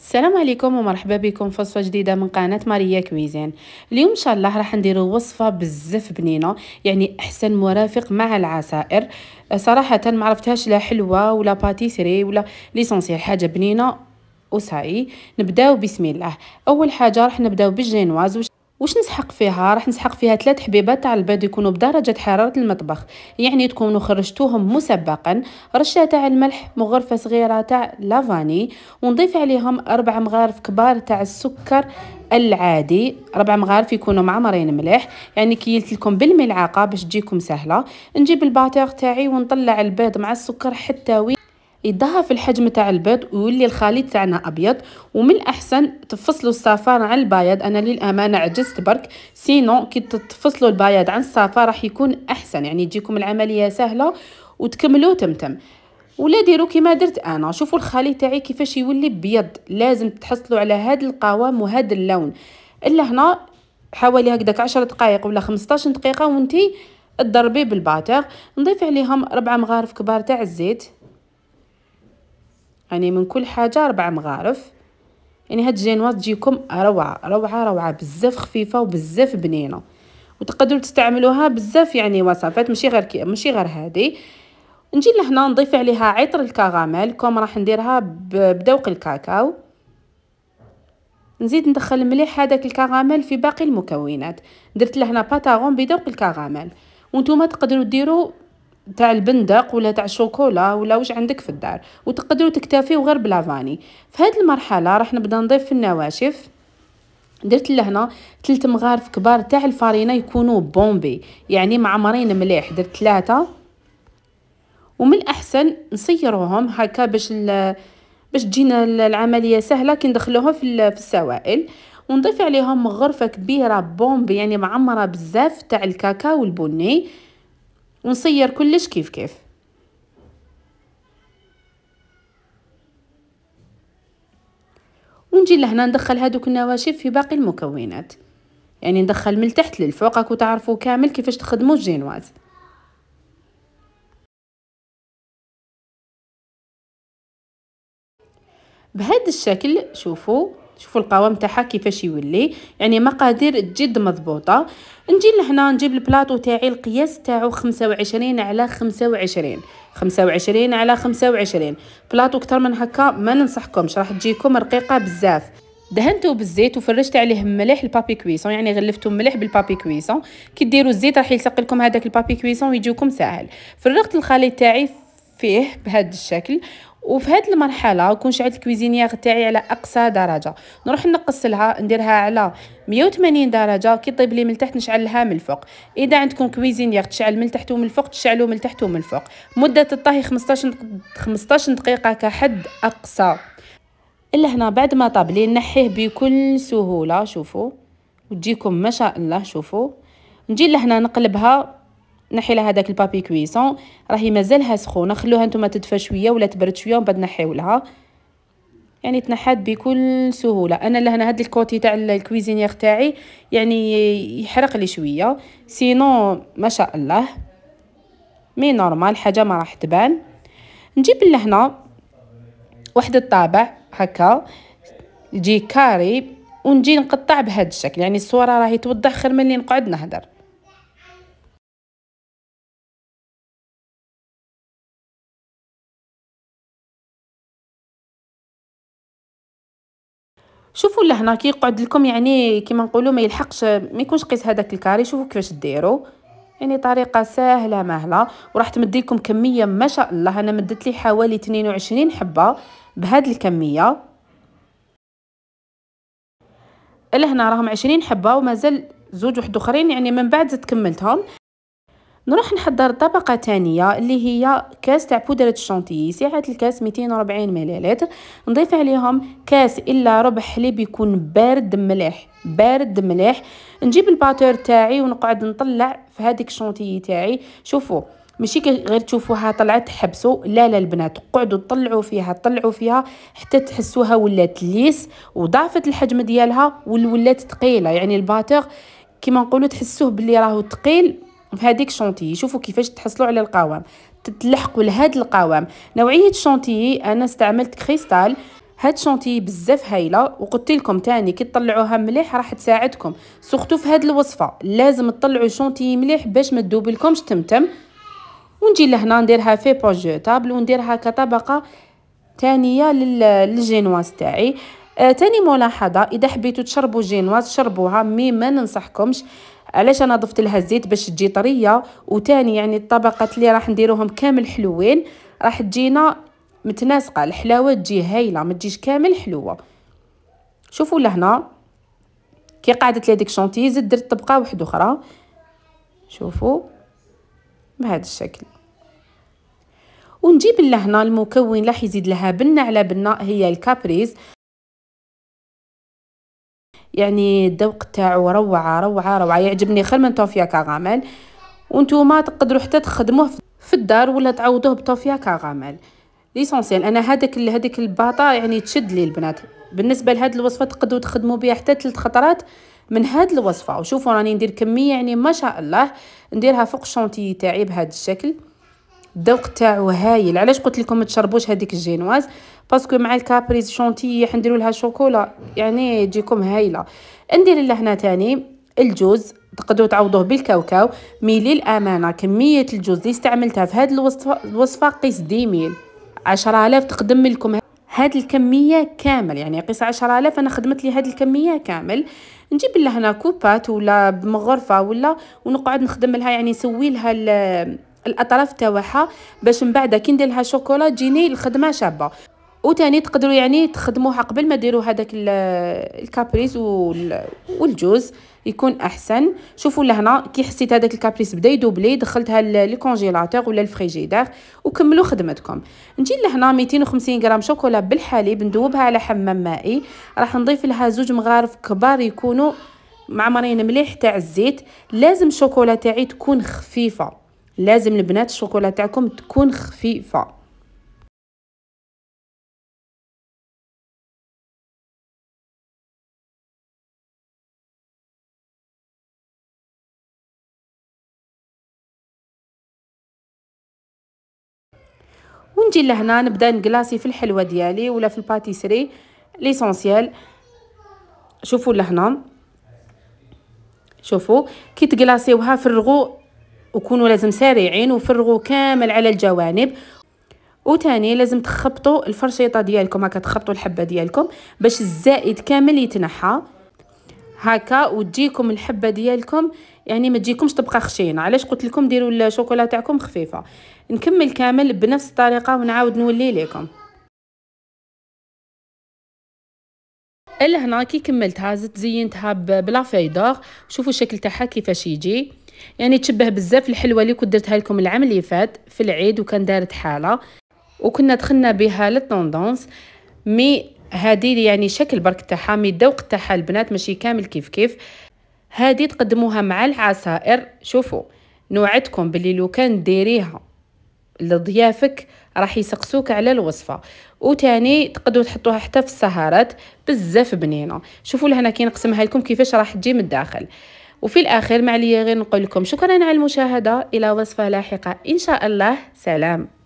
السلام عليكم ومرحبا بكم في وصفه جديده من قناه ماريا كويزين اليوم ان شاء الله راح نديروا وصفه بزاف بنينه يعني احسن مرافق مع العصائر أه، صراحه ما عرفتهاش لا حلوه ولا باتيسري ولا ليسونسيال حاجه بنينه وصاي نبداو بسم الله اول حاجه راح نبداو بالجينواز واش نسحق فيها راح نسحق فيها ثلاث حبيبات تاع البيض يكونوا بدرجه حراره المطبخ يعني تكونوا خرجتوهم مسبقا رشه تاع الملح مغرفه صغيره تاع لافاني ونضيف عليهم اربع مغارف كبار تاع السكر العادي ربع مغارف يكونوا معمرين مليح يعني كيلت لكم بالملعقه باش تجيكم سهله نجيب الباتيغ تاعي ونطلع البيض مع السكر حتى وين يضاها في الحجم تاع البيض ويولي الخليط تاعنا ابيض ومن الاحسن تفصلوا الصفار عن البياض انا للامانه عجزت برك سينو كي تفصلوا البياض عن الصفار راح يكون احسن يعني تجيكم العمليه سهله وتكملوا تمتم ولا ديروا كيما درت انا شوفوا الخليط تاعي كيفاش يولي بيض لازم تحصلوا على هذا القوام وهذا اللون الا هنا حوالي هكذاك 10 دقائق ولا 15 دقيقه وانتي تضربي بالباتر نضيف عليهم ربعة مغارف كبار تاع الزيت يعني من كل حاجه ربع مغارف يعني هاد الجينواز تجيكم روعه روعه روعه بزاف خفيفه وبزاف بنينه وتقدروا تستعملوها بزاف يعني وصفات ماشي غير كي ماشي غير هذه نجي لهنا نضيف عليها عطر الكاغاميل كوم راح نديرها بدوق الكاكاو نزيد ندخل مليح هذاك الكاغاميل في باقي المكونات درت لهنا باتاغون بدوق الكراميل وانتم تقدروا ديروا تاع البندق ولا تاع الشوكولا ولا واش عندك في الدار وتقدروا تكتفيو غير بلافاني في هذه المرحله راح نبدا نضيف في النواشف درت لهنا ثلاث مغارف كبار تاع الفرينه يكونوا بومبي يعني معمرين مليح درت ثلاثه ومن الاحسن نصيروهم هكا باش باش تجينا العمليه سهله كي ندخلوها في السوائل ونضيف عليهم غرفه كبيره بومبي يعني معمره بزاف تاع الكاكاو البني ونصير كلش كيف كيف ونجي لهنا ندخل هادوك النواشف في باقي المكونات يعني ندخل من تحت للفوق راكو تعرفوا كامل كيفاش تخدموا الجينواز بهذا الشكل شوفوا شوفوا القوام تاعها كيفاش يولي يعني مقادير جد مضبوطه نجي لهنا نجيب البلاطو تاعي القياس تاعو 25 على 25 25 على 25 بلاطو اكثر من هكا ما ننصحكمش راح تجيكم رقيقه بزاف دهنته بالزيت وفرشت عليه مليح البابي كويسون يعني غلفته مليح بالبابي كويسون كي ديروا الزيت راح يلصق لكم هذاك البابي كويسون ويجيكم ساهل فرغت الخليط تاعي فيه بهذا الشكل وفي هذه المرحله كون شعلت الكويزينيير تاعي على اقصى درجه نروح نقص لها نديرها على 180 درجه كي طيب لي من التحت نشعلها من الفوق اذا عندكم كويزينيير تشعل من التحت ومن الفوق تشعلو من التحت ومن الفوق مده الطهي 15 15 دقيقه كحد اقصى لهنا بعد ما طاب لي نحيه بكل سهوله شوفوا وتجيكم ما شاء الله شوفوا نجي لهنا نقلبها نحيلها داك البابي كويسون راهي مازالها سخونه خلوها نتوما تدفى شويه ولا تبرد شويه ومن بعد نحيولها يعني تنحات بكل سهوله انا لهنا هاد الكوتي تاع الكويزينيير تاعي يعني يحرق لي شويه سينو ما شاء الله مي نورمال حاجه ما راح تبان نجيب لهنا واحد الطابع هكا يجي كاري ونجي نقطع بهذا الشكل يعني الصوره راهي توضح خير من اللي نقعد نهدر شوفوا لهنا كي يقعد لكم يعني كيما نقولوا ما يلحقش ما يكونش قيس هذاك الكاري شوفوا كيفاش ديروا يعني طريقه سهله مهله وراح تمدي لكم كميه ما شاء الله انا مدت لي حوالي 22 حبه بهاد الكميه لهنا راهم 20 حبه ومازال زوج وحد اخرين يعني من بعد زدت كملتهم نروح نحضر طبقه ثانيه اللي هي كاس تاع بودره الشونتيي سعه الكاس 240 ملل نضيف عليهم كاس الا ربع حليب يكون بارد مليح بارد مليح نجيب الباتور تاعي ونقعد نطلع في هذيك الشونتيي تاعي شوفوا ماشي غير تشوفوها طلعت حبسوا لا لا البنات قعدوا طلعوا فيها طلعوا فيها حتى تحسوها ولات ليس وضعفت الحجم ديالها ولات ثقيله يعني الباتور كيما نقولوا تحسوه بلي راهو ثقيل هذيك شونتيي شوفوا كيفاش تحصلوا على القوام تتلحقوا لهاد القوام نوعيه شونتيي انا استعملت كريستال هاد شونتي بزاف هايله وقلت لكم تاني كي تطلعوها مليح راح تساعدكم سورتو في هاد الوصفه لازم تطلعوا شونتي مليح باش ما تذوبلكمش تمتم ونجي لهنا نديرها في بوجو طابل ونديرها كطبقه تانية للجينواز تاعي آه، تاني ملاحظه اذا حبيتوا تشربوا جينواز شربوها مي ما ننصحكمش علاش انا ضفت لها الزيت باش تجي طريه وتاني يعني الطبقات اللي راح نديروهم كامل حلوين راح تجينا متناسقه الحلاوه تجي هايله ما تجيش كامل حلوه شوفوا لهنا كي قعدت لي ديك شونتيز درت طبقه واحده اخرى شوفوا بهذا الشكل ونجيب لهنا المكون راح يزيد لها بنه على بنه هي الكابريز يعني الذوق تاعو روعه روعه روعه يعجبني خير من طوفيا كغامل وانتوما تقدروا حتى تخدموه في الدار ولا تعوضوه بطوفيا كاغامل ليسونسيال انا هذاك هذيك الباطا يعني تشد لي البنات بالنسبه لهاد الوصفه تقدروا تخدموا بها حتى ثلاث خطرات من هاد الوصفه وشوفوا راني ندير كميه يعني ما شاء الله نديرها فوق الشونتي تاعي بهذا الشكل الذوق تاعو هايل علاش قلت لكم تشربوش هذيك الجينواز باسكو مع الكابريز شونتي حنديروا لها شوكولا يعني تجيكم هايله ندير لها هنا تاني الجوز تقدروا تعوضوه بالكاوكاو مي للامانه كميه الجوز اللي استعملتها في هذه الوصفه الوصفه قيس ديميل 10000 تقدم لكم هاد الكميه كامل يعني قيس الاف انا خدمت لي هاد الكميه كامل نجيب لها هنا كوبات ولا بمغرفه ولا ونقعد نخدم لها يعني نسوي لها الاطراف تاعها باش من بعد كي ندير لها شوكولا تجيني الخدمه شابه وتاني تقدروا يعني تخدموها قبل ما ديروا هذاك الكابريز والجوز يكون احسن شوفوا لهنا كي حسيت هذاك الكابريس بدا يدوبلي دخلتها للكونجيلاتور ولا الفريجيدار وكملوا خدمتكم نجي لهنا 250 غرام شوكولا بالحليب ندوبها على حمام مائي راح نضيف لها زوج مغارف كبار يكونوا معمرين مليح تاع الزيت لازم الشوكولا تاعي تكون خفيفه لازم البنات الشوكولا تاعكم تكون خفيفه ونجي لهنا نبدا نكلاصي في الحلوه ديالي ولا في الباتيسري ليسونسيال شوفوا لهنا شوفوا كي تكلاصيوها فرغوا وكونوا لازم سريعين وفرغوا كامل على الجوانب وتاني لازم تخبطوا الفرشيطه ديالكم هكا تخبطوا الحبه ديالكم باش الزائد كامل يتنحى هكا وتجيكم الحبه ديالكم يعني ما تجيكمش تبقى خشينه علاش قلت لكم ديروا الشوكولا تاعكم خفيفه نكمل كامل بنفس الطريقه ونعاود نولي لكم لهنا كي كملتها زدت زينتها بلا فايدور شوفوا الشكل تاعها كيفاش يجي يعني تشبه بزاف الحلوه اللي كنت درتها لكم العام اللي فات في العيد وكان دارت حاله وكنا دخلنا بها للطوندونس مي هادي يعني شكل برك تاعها مي الذوق تاعها البنات ماشي كامل كيف كيف هادي تقدموها مع العصائر شوفوا نوعدكم باللي لو كان ديريها لضيافك راح يسقسوك على الوصفه وتاني تقدروا تحطوها حتى في السهرات بزاف بنينه شوفوا لهنا كي نقسمها لكم كيفاش راح تجي من الداخل وفي الأخير ما عليا غير نقول لكم شكرا على المشاهدة إلى وصفة لاحقة إن شاء الله سلام